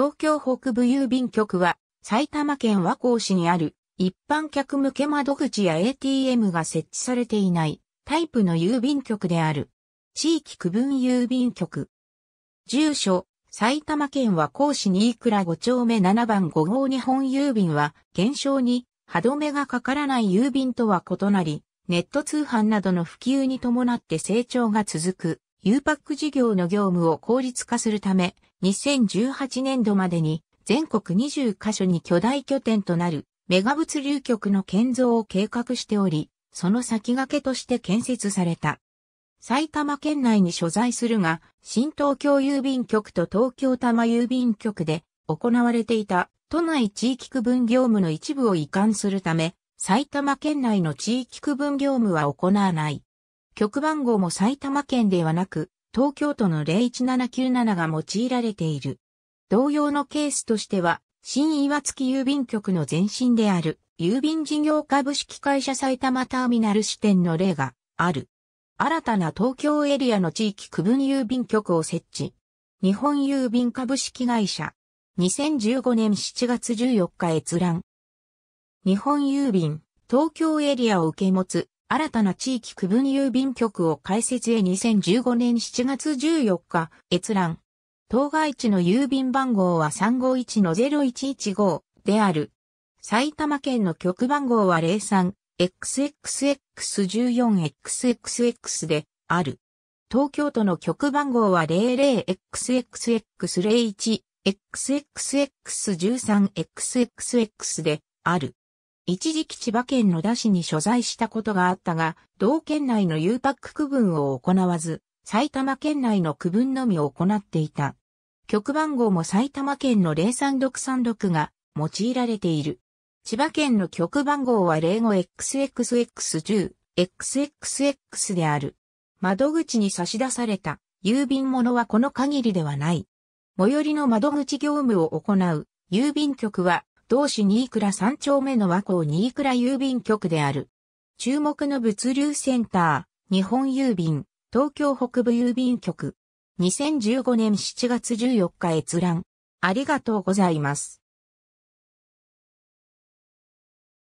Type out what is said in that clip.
東京北部郵便局は埼玉県和光市にある一般客向け窓口や ATM が設置されていないタイプの郵便局である。地域区分郵便局。住所、埼玉県和光市にいくら5丁目7番5号日本郵便は減少に歯止めがかからない郵便とは異なり、ネット通販などの普及に伴って成長が続く U パック事業の業務を効率化するため、2018年度までに全国20カ所に巨大拠点となるメガ物流局の建造を計画しており、その先駆けとして建設された。埼玉県内に所在するが、新東京郵便局と東京多摩郵便局で行われていた都内地域区分業務の一部を移管するため、埼玉県内の地域区分業務は行わない。局番号も埼玉県ではなく、東京都の01797が用いられている。同様のケースとしては、新岩月郵便局の前身である、郵便事業株式会社埼玉ターミナル支店の例がある。新たな東京エリアの地域区分郵便局を設置。日本郵便株式会社。2015年7月14日閲覧。日本郵便、東京エリアを受け持つ新たな地域区分郵便局を開設へ2015年7月14日、閲覧。当該地の郵便番号は351-0115である。埼玉県の局番号は 03XXX14XXX である。東京都の局番号は 00XXX01XXX13XXX である。一時期千葉県野田市に所在したことがあったが、同県内のゆうパック区分を行わず、埼玉県内の区分のみを行っていた。局番号も埼玉県の03636が用いられている。千葉県の局番号は 05XXX10、XXX である。窓口に差し出された郵便物はこの限りではない。最寄りの窓口業務を行う郵便局は同市新倉3丁目の和光新倉郵便局である。注目の物流センター、日本郵便、東京北部郵便局。2015年7月14日閲覧。ありがとうございます。